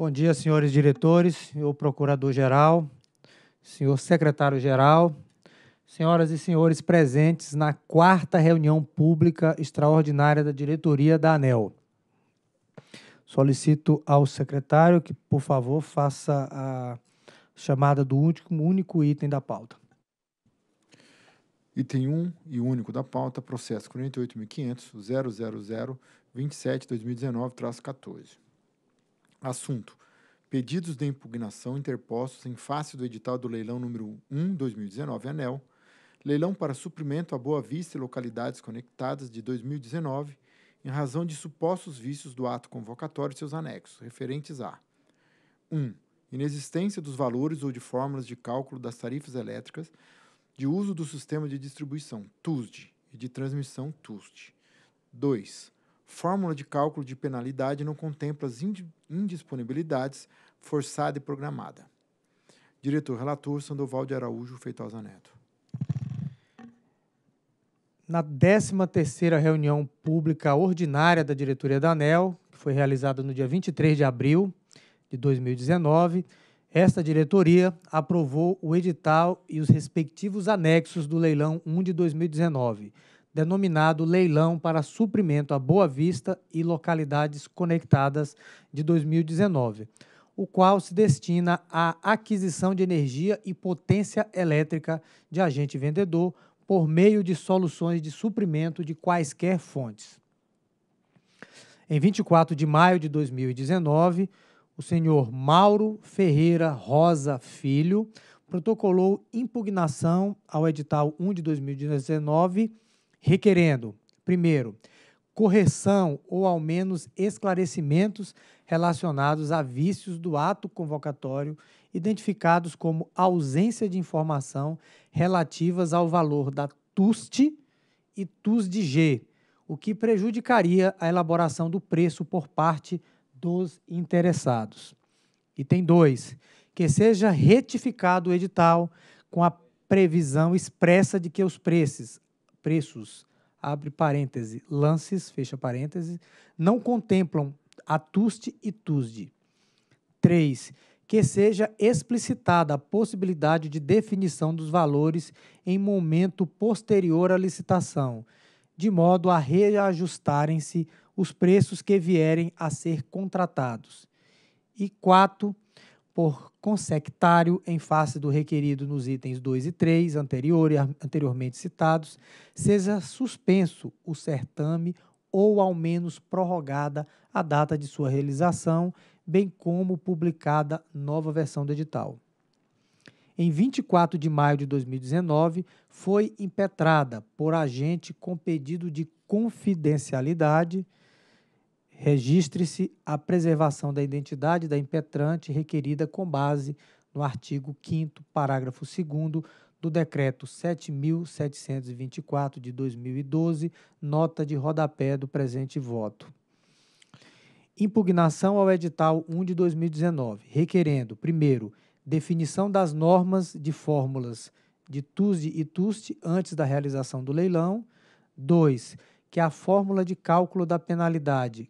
Bom dia, senhores diretores, senhor procurador-geral, senhor secretário-geral, senhoras e senhores presentes na quarta reunião pública extraordinária da diretoria da ANEL. Solicito ao secretário que, por favor, faça a chamada do último, único item da pauta. Item 1 um e único da pauta, processo 48.500.000.27.2019-14. Assunto: Pedidos de impugnação interpostos em face do edital do leilão número 1/2019 ANEL, leilão para suprimento a Boa Vista e localidades conectadas de 2019, em razão de supostos vícios do ato convocatório e seus anexos, referentes a: 1. Um, inexistência dos valores ou de fórmulas de cálculo das tarifas elétricas de uso do sistema de distribuição TUSD e de transmissão TUSD. 2 Fórmula de cálculo de penalidade não contempla as indisponibilidades forçada e programada. Diretor relator Sandoval de Araújo Feitosa Neto. Na 13ª reunião pública ordinária da diretoria da ANEL, que foi realizada no dia 23 de abril de 2019, esta diretoria aprovou o edital e os respectivos anexos do leilão 1 de 2019 denominado Leilão para Suprimento a Boa Vista e Localidades Conectadas de 2019, o qual se destina à aquisição de energia e potência elétrica de agente vendedor por meio de soluções de suprimento de quaisquer fontes. Em 24 de maio de 2019, o senhor Mauro Ferreira Rosa Filho protocolou impugnação ao edital 1 de 2019 requerendo, primeiro, correção ou ao menos esclarecimentos relacionados a vícios do ato convocatório identificados como ausência de informação relativas ao valor da TUST e TUSDG, o que prejudicaria a elaboração do preço por parte dos interessados. Item 2. Que seja retificado o edital com a previsão expressa de que os preços preços, abre parêntese, lances, fecha parêntese, não contemplam atuste e tusde. 3. Que seja explicitada a possibilidade de definição dos valores em momento posterior à licitação, de modo a reajustarem-se os preços que vierem a ser contratados. E 4 por consectário em face do requerido nos itens 2 e 3 anterior, anteriormente citados, seja suspenso o certame ou ao menos prorrogada a data de sua realização, bem como publicada nova versão do edital. Em 24 de maio de 2019, foi impetrada por agente com pedido de confidencialidade registre-se a preservação da identidade da impetrante requerida com base no artigo 5 parágrafo 2 do Decreto 7.724 de 2012, nota de rodapé do presente voto. Impugnação ao edital 1 de 2019, requerendo, primeiro, definição das normas de fórmulas de TUSD e TUST antes da realização do leilão. 2. Que a fórmula de cálculo da penalidade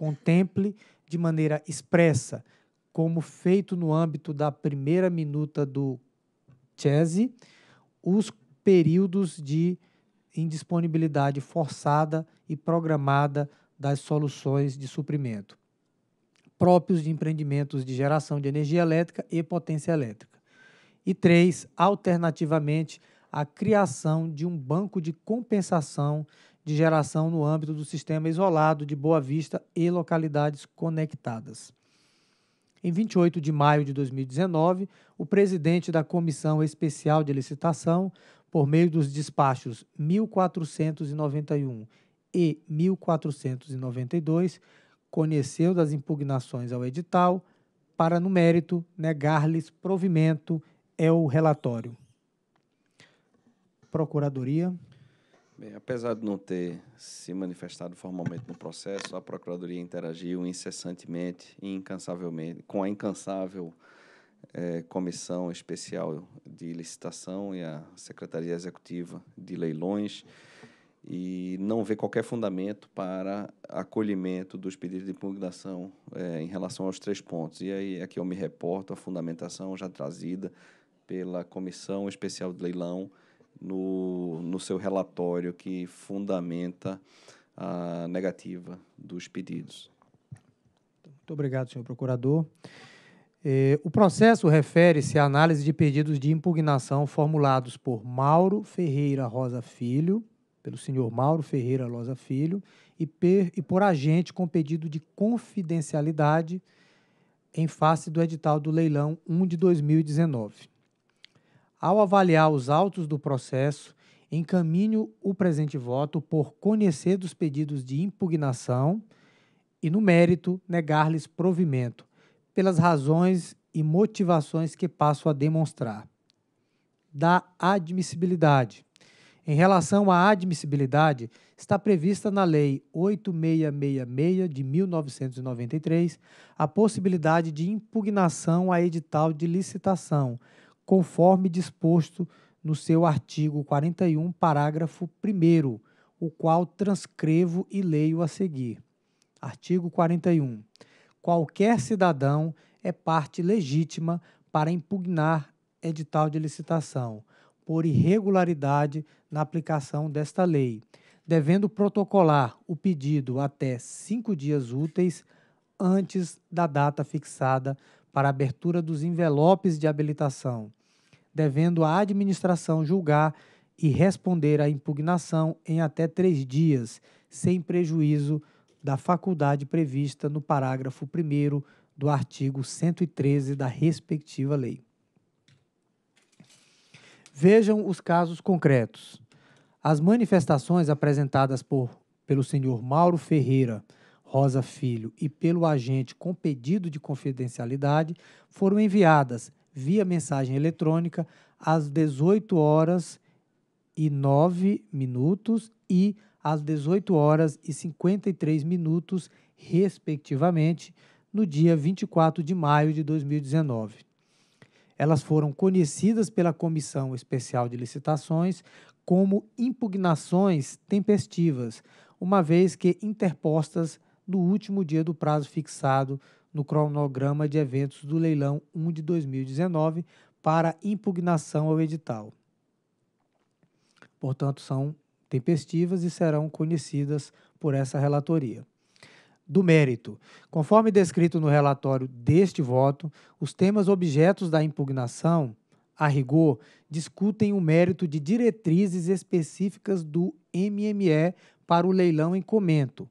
contemple de maneira expressa, como feito no âmbito da primeira minuta do CESI, os períodos de indisponibilidade forçada e programada das soluções de suprimento, próprios de empreendimentos de geração de energia elétrica e potência elétrica. E três, alternativamente, a criação de um banco de compensação de geração no âmbito do sistema isolado de Boa Vista e localidades conectadas. Em 28 de maio de 2019, o presidente da Comissão Especial de Licitação, por meio dos despachos 1491 e 1492, conheceu das impugnações ao edital para, no mérito, negar-lhes provimento é o relatório. Procuradoria, Bem, apesar de não ter se manifestado formalmente no processo, a Procuradoria interagiu incessantemente e incansavelmente com a incansável é, Comissão Especial de Licitação e a Secretaria Executiva de Leilões e não vê qualquer fundamento para acolhimento dos pedidos de impugnação é, em relação aos três pontos. E aí aqui é eu me reporto à fundamentação já trazida pela Comissão Especial de Leilão, no, no seu relatório que fundamenta a negativa dos pedidos. Muito obrigado, senhor procurador. É, o processo refere-se à análise de pedidos de impugnação formulados por Mauro Ferreira Rosa Filho, pelo senhor Mauro Ferreira Rosa Filho, e, per, e por agente com pedido de confidencialidade em face do edital do leilão 1 de 2019 ao avaliar os autos do processo, encaminho o presente voto por conhecer dos pedidos de impugnação e, no mérito, negar-lhes provimento, pelas razões e motivações que passo a demonstrar. Da admissibilidade. Em relação à admissibilidade, está prevista na Lei 8666 de 1993 a possibilidade de impugnação a edital de licitação, conforme disposto no seu artigo 41, parágrafo 1, o qual transcrevo e leio a seguir. Artigo 41. Qualquer cidadão é parte legítima para impugnar edital de licitação por irregularidade na aplicação desta lei, devendo protocolar o pedido até cinco dias úteis antes da data fixada para abertura dos envelopes de habilitação devendo a administração julgar e responder à impugnação em até três dias, sem prejuízo da faculdade prevista no parágrafo 1 do artigo 113 da respectiva lei. Vejam os casos concretos. As manifestações apresentadas por, pelo senhor Mauro Ferreira Rosa Filho e pelo agente com pedido de confidencialidade foram enviadas via mensagem eletrônica às 18 horas e 9 minutos e às 18 horas e 53 minutos, respectivamente, no dia 24 de maio de 2019. Elas foram conhecidas pela Comissão Especial de Licitações como impugnações tempestivas, uma vez que interpostas no último dia do prazo fixado no cronograma de eventos do leilão 1 de 2019 para impugnação ao edital. Portanto, são tempestivas e serão conhecidas por essa relatoria. Do mérito. Conforme descrito no relatório deste voto, os temas objetos da impugnação, a rigor, discutem o mérito de diretrizes específicas do MME para o leilão em comento,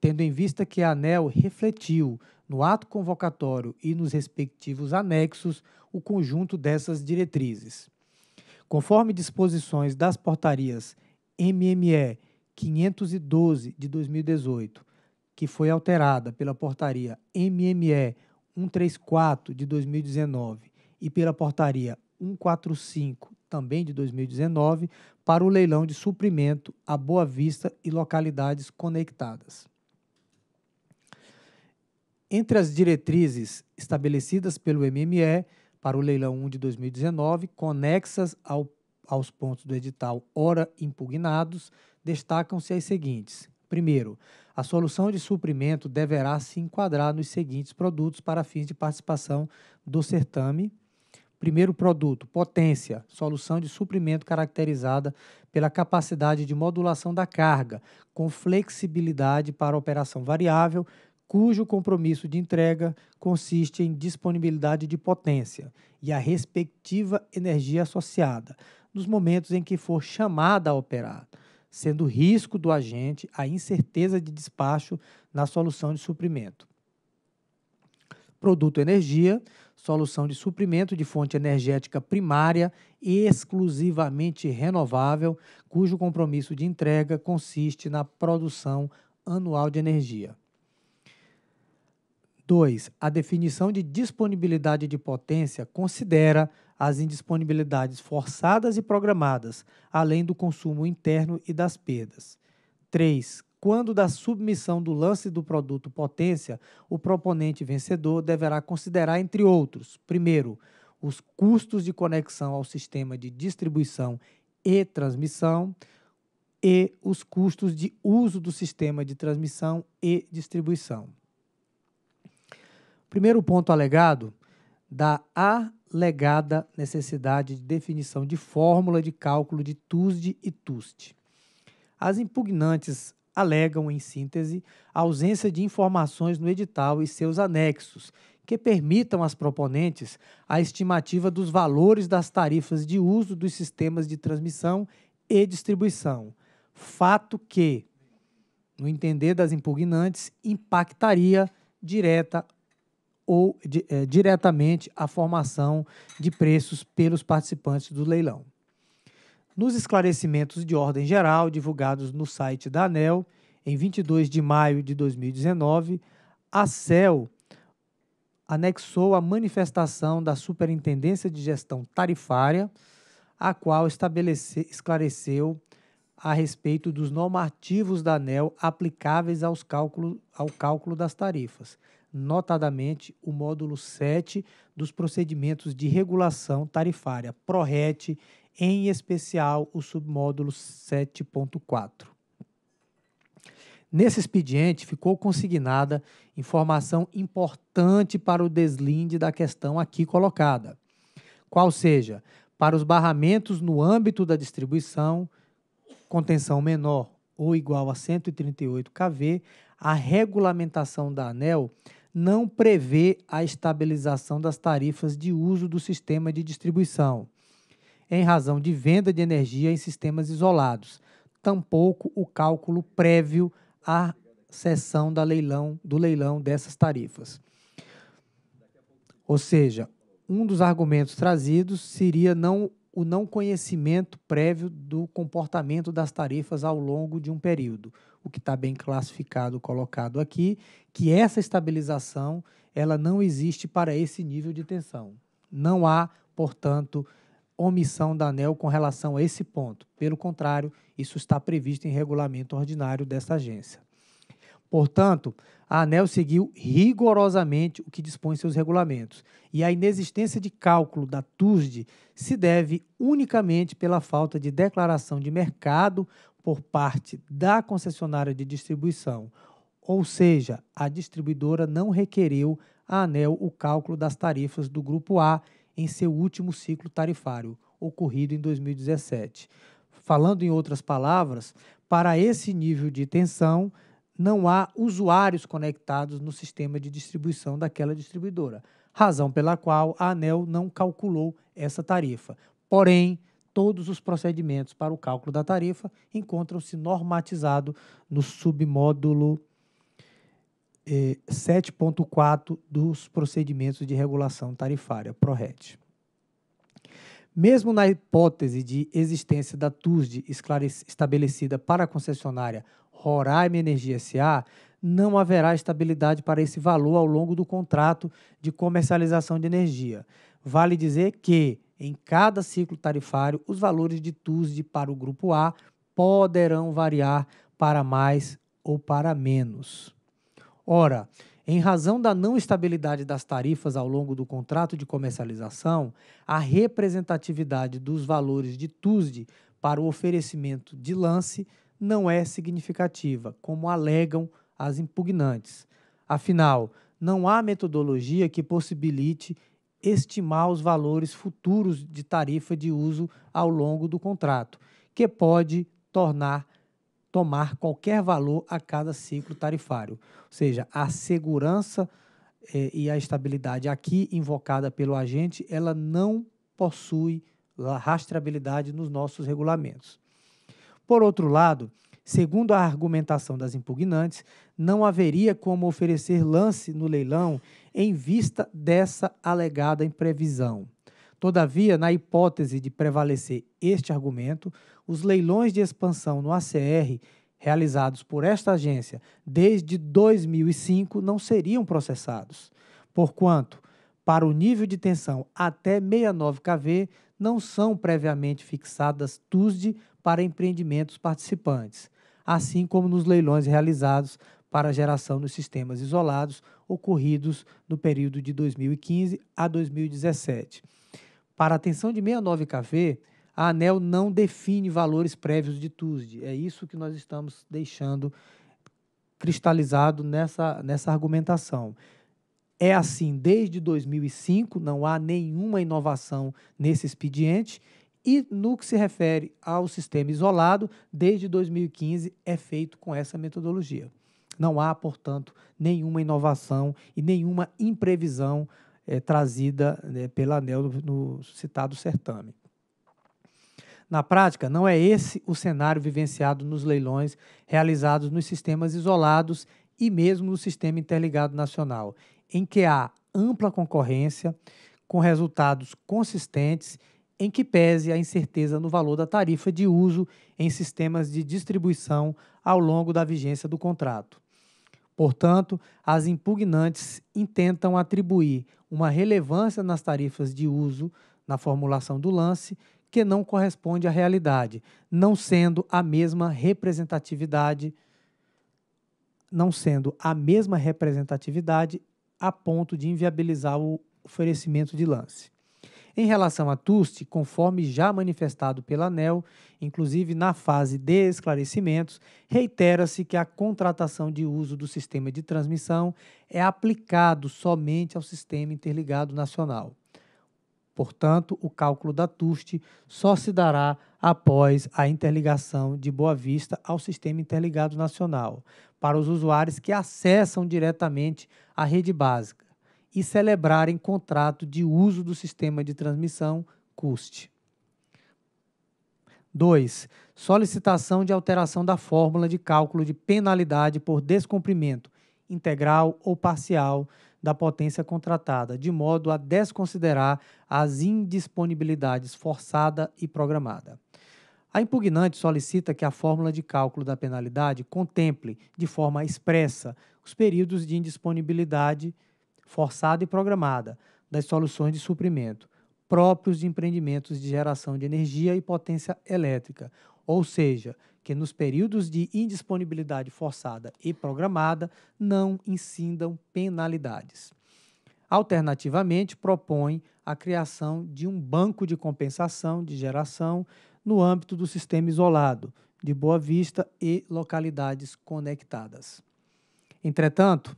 tendo em vista que a ANEL refletiu no ato convocatório e nos respectivos anexos o conjunto dessas diretrizes. Conforme disposições das portarias MME 512 de 2018, que foi alterada pela portaria MME 134 de 2019 e pela portaria 145 também de 2019 para o leilão de suprimento a Boa Vista e localidades conectadas. Entre as diretrizes estabelecidas pelo MME para o leilão 1 de 2019, conexas ao, aos pontos do edital ora impugnados, destacam-se as seguintes. Primeiro, a solução de suprimento deverá se enquadrar nos seguintes produtos para fins de participação do certame. Primeiro produto, potência, solução de suprimento caracterizada pela capacidade de modulação da carga, com flexibilidade para operação variável, cujo compromisso de entrega consiste em disponibilidade de potência e a respectiva energia associada nos momentos em que for chamada a operar, sendo risco do agente a incerteza de despacho na solução de suprimento. Produto energia, solução de suprimento de fonte energética primária e exclusivamente renovável, cujo compromisso de entrega consiste na produção anual de energia. 2. A definição de disponibilidade de potência considera as indisponibilidades forçadas e programadas, além do consumo interno e das perdas. 3. Quando da submissão do lance do produto potência, o proponente vencedor deverá considerar, entre outros, primeiro, os custos de conexão ao sistema de distribuição e transmissão, e os custos de uso do sistema de transmissão e distribuição. Primeiro ponto alegado da alegada necessidade de definição de fórmula de cálculo de TUSD e TUST. As impugnantes alegam, em síntese, a ausência de informações no edital e seus anexos, que permitam às proponentes a estimativa dos valores das tarifas de uso dos sistemas de transmissão e distribuição. Fato que, no entender das impugnantes, impactaria direta ou de, é, diretamente à formação de preços pelos participantes do leilão. Nos esclarecimentos de ordem geral divulgados no site da ANEL em 22 de maio de 2019, a CEL anexou a manifestação da Superintendência de Gestão Tarifária, a qual esclareceu a respeito dos normativos da ANEL aplicáveis aos cálculo, ao cálculo das tarifas, notadamente o módulo 7 dos procedimentos de regulação tarifária PRORET, em especial o submódulo 7.4. Nesse expediente ficou consignada informação importante para o deslinde da questão aqui colocada, qual seja, para os barramentos no âmbito da distribuição, contenção menor ou igual a 138 kV, a regulamentação da ANEL não prevê a estabilização das tarifas de uso do sistema de distribuição, em razão de venda de energia em sistemas isolados, tampouco o cálculo prévio à sessão da leilão, do leilão dessas tarifas. Ou seja, um dos argumentos trazidos seria não o não conhecimento prévio do comportamento das tarifas ao longo de um período, o que está bem classificado, colocado aqui, que essa estabilização ela não existe para esse nível de tensão. Não há, portanto, omissão da ANEL com relação a esse ponto. Pelo contrário, isso está previsto em regulamento ordinário dessa agência. Portanto, a ANEL seguiu rigorosamente o que dispõe seus regulamentos, e a inexistência de cálculo da TUSD se deve unicamente pela falta de declaração de mercado por parte da concessionária de distribuição, ou seja, a distribuidora não requereu à ANEL o cálculo das tarifas do Grupo A em seu último ciclo tarifário, ocorrido em 2017. Falando em outras palavras, para esse nível de tensão, não há usuários conectados no sistema de distribuição daquela distribuidora, razão pela qual a ANEL não calculou essa tarifa. Porém, todos os procedimentos para o cálculo da tarifa encontram-se normatizados no submódulo eh, 7.4 dos procedimentos de regulação tarifária, PRORET. Mesmo na hipótese de existência da TUSD estabelecida para a concessionária Roraima Energia SA, não haverá estabilidade para esse valor ao longo do contrato de comercialização de energia. Vale dizer que, em cada ciclo tarifário, os valores de TUSD para o grupo A poderão variar para mais ou para menos. Ora, em razão da não estabilidade das tarifas ao longo do contrato de comercialização, a representatividade dos valores de TUSD para o oferecimento de lance não é significativa, como alegam as impugnantes. Afinal, não há metodologia que possibilite estimar os valores futuros de tarifa de uso ao longo do contrato, que pode tornar tomar qualquer valor a cada ciclo tarifário. Ou seja, a segurança eh, e a estabilidade aqui invocada pelo agente, ela não possui rastreabilidade nos nossos regulamentos. Por outro lado, segundo a argumentação das impugnantes, não haveria como oferecer lance no leilão em vista dessa alegada imprevisão. Todavia, na hipótese de prevalecer este argumento, os leilões de expansão no ACR realizados por esta agência desde 2005 não seriam processados, porquanto, para o nível de tensão até 69 kV, não são previamente fixadas TUSD para empreendimentos participantes, assim como nos leilões realizados para a geração dos sistemas isolados ocorridos no período de 2015 a 2017. Para a atenção de 69KV, a ANEL não define valores prévios de TUSD. É isso que nós estamos deixando cristalizado nessa, nessa argumentação. É assim desde 2005, não há nenhuma inovação nesse expediente. E no que se refere ao sistema isolado, desde 2015 é feito com essa metodologia. Não há, portanto, nenhuma inovação e nenhuma imprevisão é, trazida né, pela ANEL no, no citado certame. Na prática, não é esse o cenário vivenciado nos leilões realizados nos sistemas isolados e mesmo no sistema interligado nacional, em que há ampla concorrência, com resultados consistentes, em que pese a incerteza no valor da tarifa de uso em sistemas de distribuição ao longo da vigência do contrato. Portanto, as impugnantes intentam atribuir uma relevância nas tarifas de uso na formulação do lance que não corresponde à realidade, não sendo a mesma representatividade, não sendo a mesma representatividade a ponto de inviabilizar o oferecimento de lance. Em relação à TUST, conforme já manifestado pela ANEL, inclusive na fase de esclarecimentos, reitera-se que a contratação de uso do sistema de transmissão é aplicado somente ao Sistema Interligado Nacional. Portanto, o cálculo da TUST só se dará após a interligação de Boa Vista ao Sistema Interligado Nacional, para os usuários que acessam diretamente a rede básica e celebrarem contrato de uso do sistema de transmissão CUST. 2. Solicitação de alteração da fórmula de cálculo de penalidade por descumprimento integral ou parcial da potência contratada, de modo a desconsiderar as indisponibilidades forçada e programada. A impugnante solicita que a fórmula de cálculo da penalidade contemple, de forma expressa, os períodos de indisponibilidade forçada e programada das soluções de suprimento próprios de empreendimentos de geração de energia e potência elétrica, ou seja, que nos períodos de indisponibilidade forçada e programada não incidam penalidades. Alternativamente, propõe a criação de um banco de compensação de geração no âmbito do sistema isolado, de Boa Vista e localidades conectadas. Entretanto,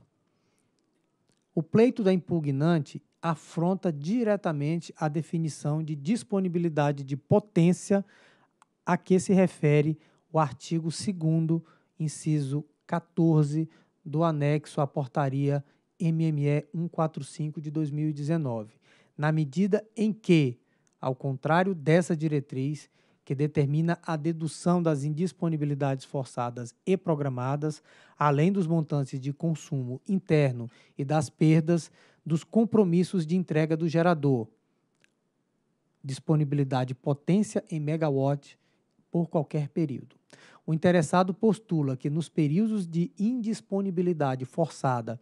o pleito da impugnante afronta diretamente a definição de disponibilidade de potência a que se refere o artigo 2 inciso 14 do anexo à portaria MME 145 de 2019, na medida em que, ao contrário dessa diretriz, que determina a dedução das indisponibilidades forçadas e programadas, além dos montantes de consumo interno e das perdas dos compromissos de entrega do gerador. Disponibilidade potência em megawatt por qualquer período. O interessado postula que nos períodos de indisponibilidade forçada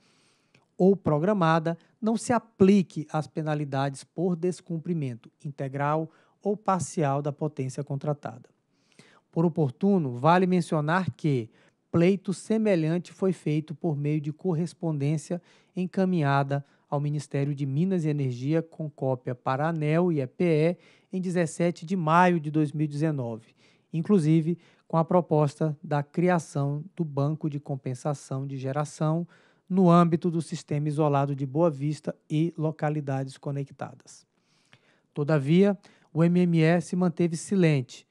ou programada não se aplique as penalidades por descumprimento integral ou parcial da potência contratada. Por oportuno, vale mencionar que pleito semelhante foi feito por meio de correspondência encaminhada ao Ministério de Minas e Energia com cópia para ANEL e EPE em 17 de maio de 2019, inclusive com a proposta da criação do Banco de Compensação de Geração no âmbito do Sistema Isolado de Boa Vista e localidades conectadas. Todavia, o MMS manteve silente,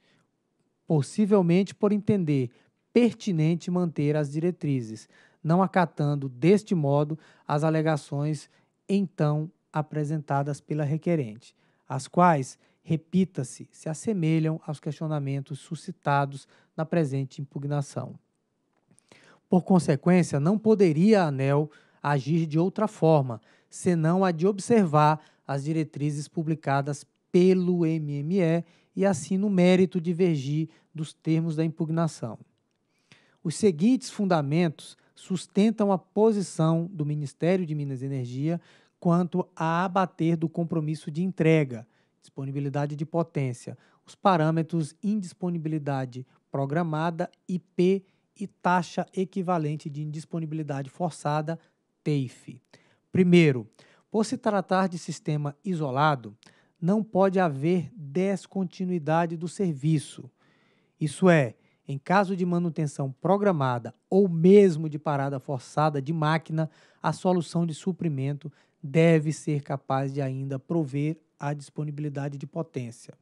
possivelmente por entender pertinente manter as diretrizes, não acatando deste modo as alegações então apresentadas pela requerente, as quais, repita-se, se assemelham aos questionamentos suscitados na presente impugnação. Por consequência, não poderia a ANEL agir de outra forma, senão a de observar as diretrizes publicadas pelo MME e assim no mérito divergir dos termos da impugnação. Os seguintes fundamentos sustentam a posição do Ministério de Minas e Energia quanto a abater do compromisso de entrega, disponibilidade de potência, os parâmetros indisponibilidade programada, IP e taxa equivalente de indisponibilidade forçada, TAFE. Primeiro, por se tratar de sistema isolado, não pode haver descontinuidade do serviço. Isso é, em caso de manutenção programada ou mesmo de parada forçada de máquina, a solução de suprimento deve ser capaz de ainda prover a disponibilidade de potência.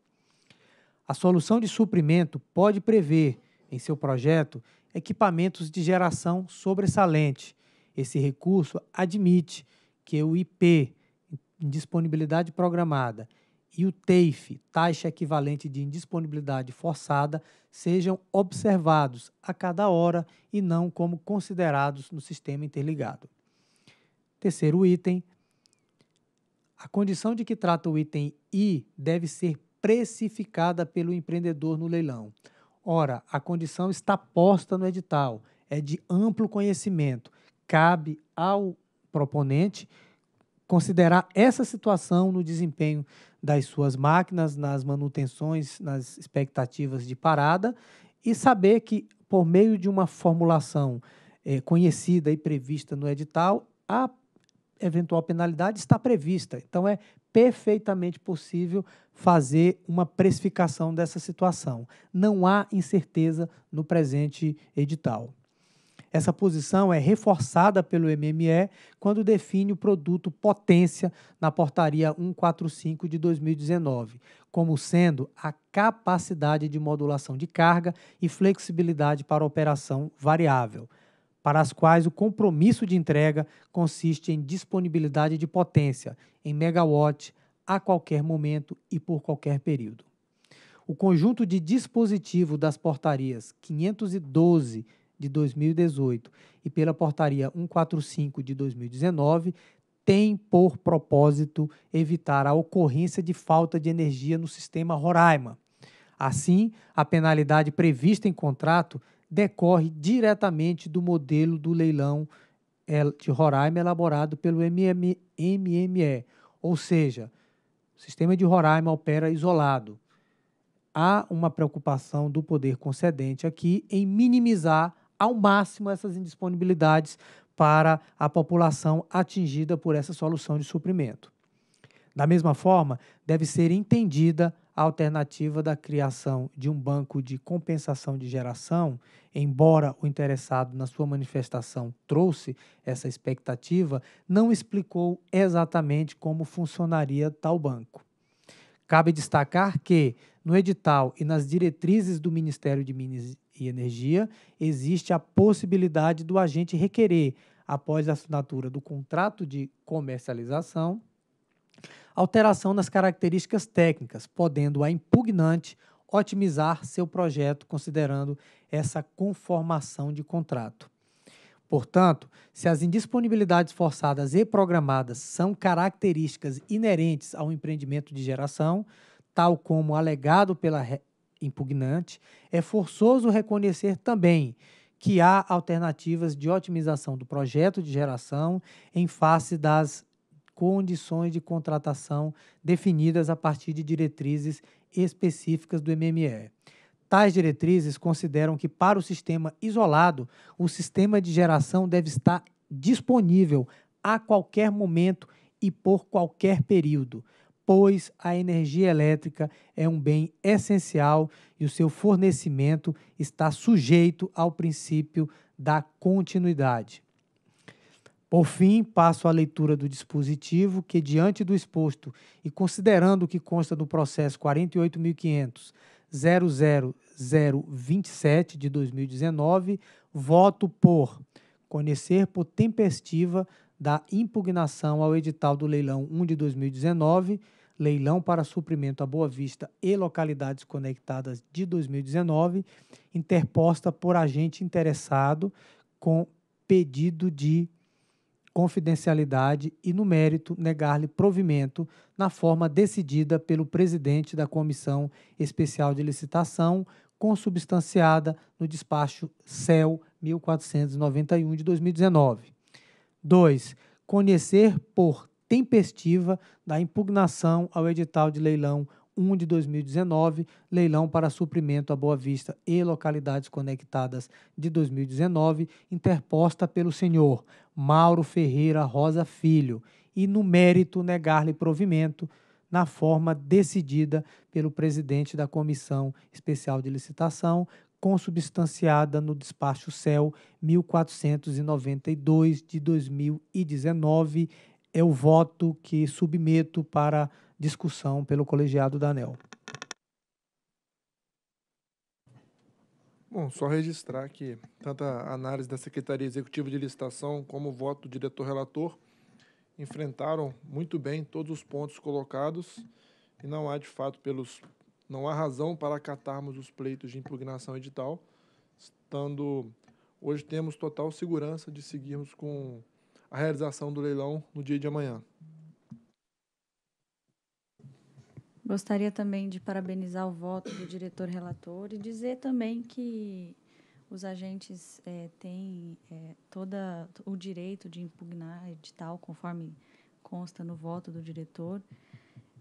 A solução de suprimento pode prever, em seu projeto, equipamentos de geração sobressalente. Esse recurso admite que o IP, disponibilidade programada, e o TEIF, taxa equivalente de indisponibilidade forçada, sejam observados a cada hora e não como considerados no sistema interligado. Terceiro item, a condição de que trata o item I deve ser precificada pelo empreendedor no leilão. Ora, a condição está posta no edital, é de amplo conhecimento. Cabe ao proponente considerar essa situação no desempenho das suas máquinas, nas manutenções, nas expectativas de parada e saber que, por meio de uma formulação é, conhecida e prevista no edital, a eventual penalidade está prevista. Então, é perfeitamente possível fazer uma precificação dessa situação. Não há incerteza no presente edital. Essa posição é reforçada pelo MME quando define o produto potência na portaria 145 de 2019, como sendo a capacidade de modulação de carga e flexibilidade para operação variável para as quais o compromisso de entrega consiste em disponibilidade de potência em megawatt a qualquer momento e por qualquer período. O conjunto de dispositivo das portarias 512 de 2018 e pela portaria 145 de 2019, tem por propósito evitar a ocorrência de falta de energia no sistema Roraima. Assim, a penalidade prevista em contrato decorre diretamente do modelo do leilão eh, de Roraima elaborado pelo MME, ou seja, o sistema de Roraima opera isolado. Há uma preocupação do poder concedente aqui em minimizar ao máximo essas indisponibilidades para a população atingida por essa solução de suprimento. Da mesma forma, deve ser entendida a alternativa da criação de um banco de compensação de geração, embora o interessado na sua manifestação trouxe essa expectativa, não explicou exatamente como funcionaria tal banco. Cabe destacar que, no edital e nas diretrizes do Ministério de Minas e Energia, existe a possibilidade do agente requerer, após a assinatura do contrato de comercialização, alteração nas características técnicas, podendo a impugnante otimizar seu projeto considerando essa conformação de contrato. Portanto, se as indisponibilidades forçadas e programadas são características inerentes ao empreendimento de geração, tal como alegado pela impugnante, é forçoso reconhecer também que há alternativas de otimização do projeto de geração em face das condições de contratação definidas a partir de diretrizes específicas do MME. Tais diretrizes consideram que, para o sistema isolado, o sistema de geração deve estar disponível a qualquer momento e por qualquer período, pois a energia elétrica é um bem essencial e o seu fornecimento está sujeito ao princípio da continuidade. Por fim, passo à leitura do dispositivo que, diante do exposto e considerando o que consta do processo 48.500.00027 de 2019, voto por conhecer por tempestiva da impugnação ao edital do leilão 1 de 2019 leilão para suprimento a Boa Vista e localidades conectadas de 2019, interposta por agente interessado com pedido de confidencialidade e, no mérito, negar-lhe provimento na forma decidida pelo presidente da Comissão Especial de Licitação, consubstanciada no despacho CEL 1491 de 2019. 2. Conhecer por tempestiva da impugnação ao edital de leilão 1 de 2019, leilão para suprimento a Boa Vista e localidades conectadas de 2019, interposta pelo senhor Mauro Ferreira Rosa Filho, e no mérito negar-lhe provimento na forma decidida pelo presidente da Comissão Especial de Licitação, consubstanciada no despacho CEL 1492 de 2019 é o voto que submeto para discussão pelo colegiado da ANEL. Bom, só registrar que tanto a análise da Secretaria Executiva de Licitação como o voto do diretor relator enfrentaram muito bem todos os pontos colocados e não há de fato pelos não há razão para acatarmos os pleitos de impugnação edital, estando hoje temos total segurança de seguirmos com a realização do leilão no dia de amanhã. Gostaria também de parabenizar o voto do diretor relator e dizer também que os agentes é, têm é, todo o direito de impugnar edital, conforme consta no voto do diretor,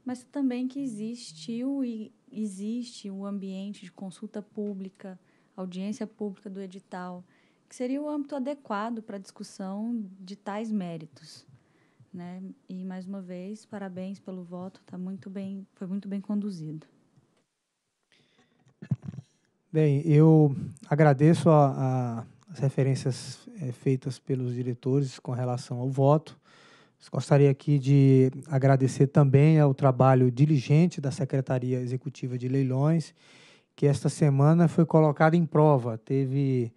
mas também que existiu e existe o ambiente de consulta pública, audiência pública do edital, que seria o âmbito adequado para a discussão de tais méritos. Né? E mais uma vez, parabéns pelo voto, tá muito bem, foi muito bem conduzido. Bem, eu agradeço a, a as referências é, feitas pelos diretores com relação ao voto. Gostaria aqui de agradecer também ao trabalho diligente da Secretaria Executiva de Leilões, que esta semana foi colocada em prova. Teve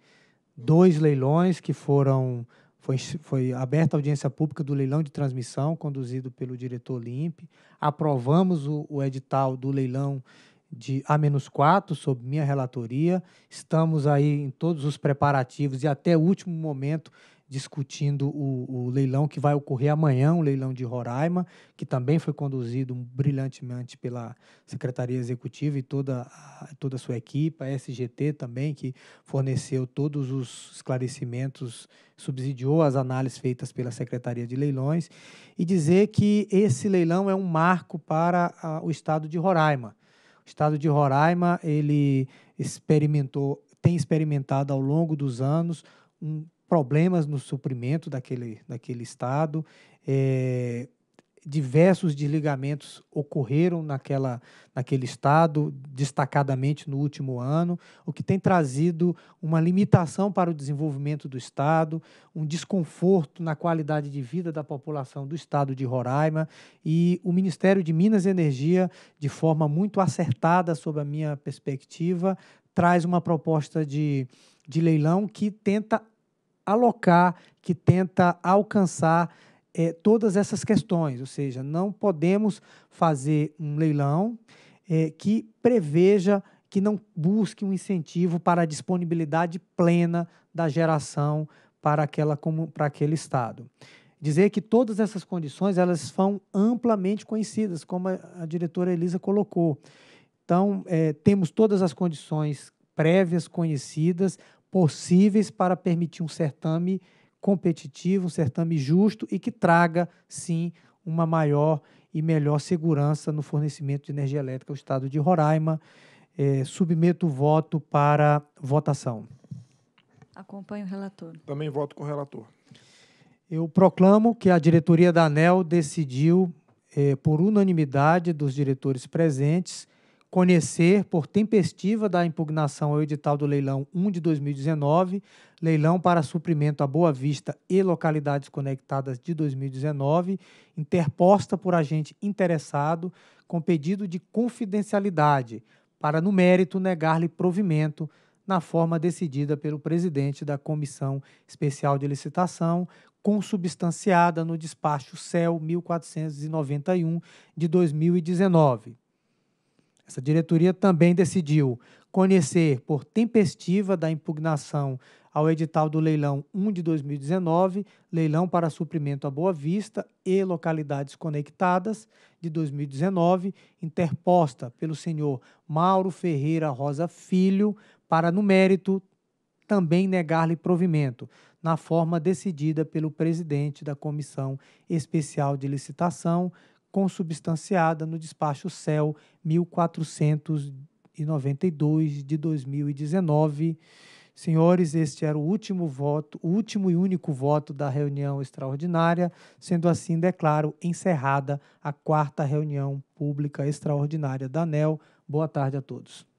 dois leilões que foram foi, foi aberta a audiência pública do leilão de transmissão conduzido pelo diretor Limpe. Aprovamos o, o edital do leilão de A-4 sob minha relatoria. Estamos aí em todos os preparativos e até o último momento discutindo o, o, leilão que vai ocorrer amanhã, um leilão de Roraima, que também foi conduzido brilhantemente pela Secretaria Executiva e toda a, toda a sua equipe, a SGT também, que forneceu todos os esclarecimentos, subsidiou as análises feitas pela Secretaria de Leilões, e dizer que esse leilão é um marco para a, o Estado de Roraima. O Estado de Roraima, ele experimentou, tem experimentado ao longo dos anos um problemas no suprimento daquele, daquele estado, é, diversos desligamentos ocorreram naquela, naquele estado, destacadamente no último ano, o que tem trazido uma limitação para o desenvolvimento do estado, um desconforto na qualidade de vida da população do estado de Roraima. E o Ministério de Minas e Energia, de forma muito acertada, sob a minha perspectiva, traz uma proposta de, de leilão que tenta alocar, que tenta alcançar é, todas essas questões. Ou seja, não podemos fazer um leilão é, que preveja, que não busque um incentivo para a disponibilidade plena da geração para, aquela, como, para aquele Estado dizer que todas essas condições elas são amplamente conhecidas, como a, diretora Elisa colocou. Então, é, temos todas as condições prévias conhecidas possíveis para permitir um certame competitivo, um certame justo e que traga, sim, uma maior e melhor segurança no fornecimento de energia elétrica ao estado de Roraima. É, submeto o voto para votação. Acompanho o relator. Também voto com o relator. Eu proclamo que a diretoria da ANEL decidiu, é, por unanimidade dos diretores presentes, conhecer por tempestiva da impugnação ao edital do leilão 1 de 2019, leilão para suprimento a Boa Vista e localidades conectadas de 2019, interposta por agente interessado com pedido de confidencialidade, para no mérito negar-lhe provimento na forma decidida pelo presidente da Comissão Especial de Licitação, consubstanciada no despacho CEL 1491 de 2019. Essa diretoria também decidiu conhecer por tempestiva da impugnação ao edital do leilão 1 de 2019, leilão para suprimento à Boa Vista e localidades conectadas de 2019, interposta pelo senhor Mauro Ferreira Rosa Filho, para no mérito também negar-lhe provimento, na forma decidida pelo presidente da Comissão Especial de Licitação, consubstanciada no despacho CEL 1492 de 2019. Senhores, este era o último voto, o último e único voto da reunião extraordinária. Sendo assim, declaro encerrada a quarta reunião pública extraordinária da ANEL. Boa tarde a todos.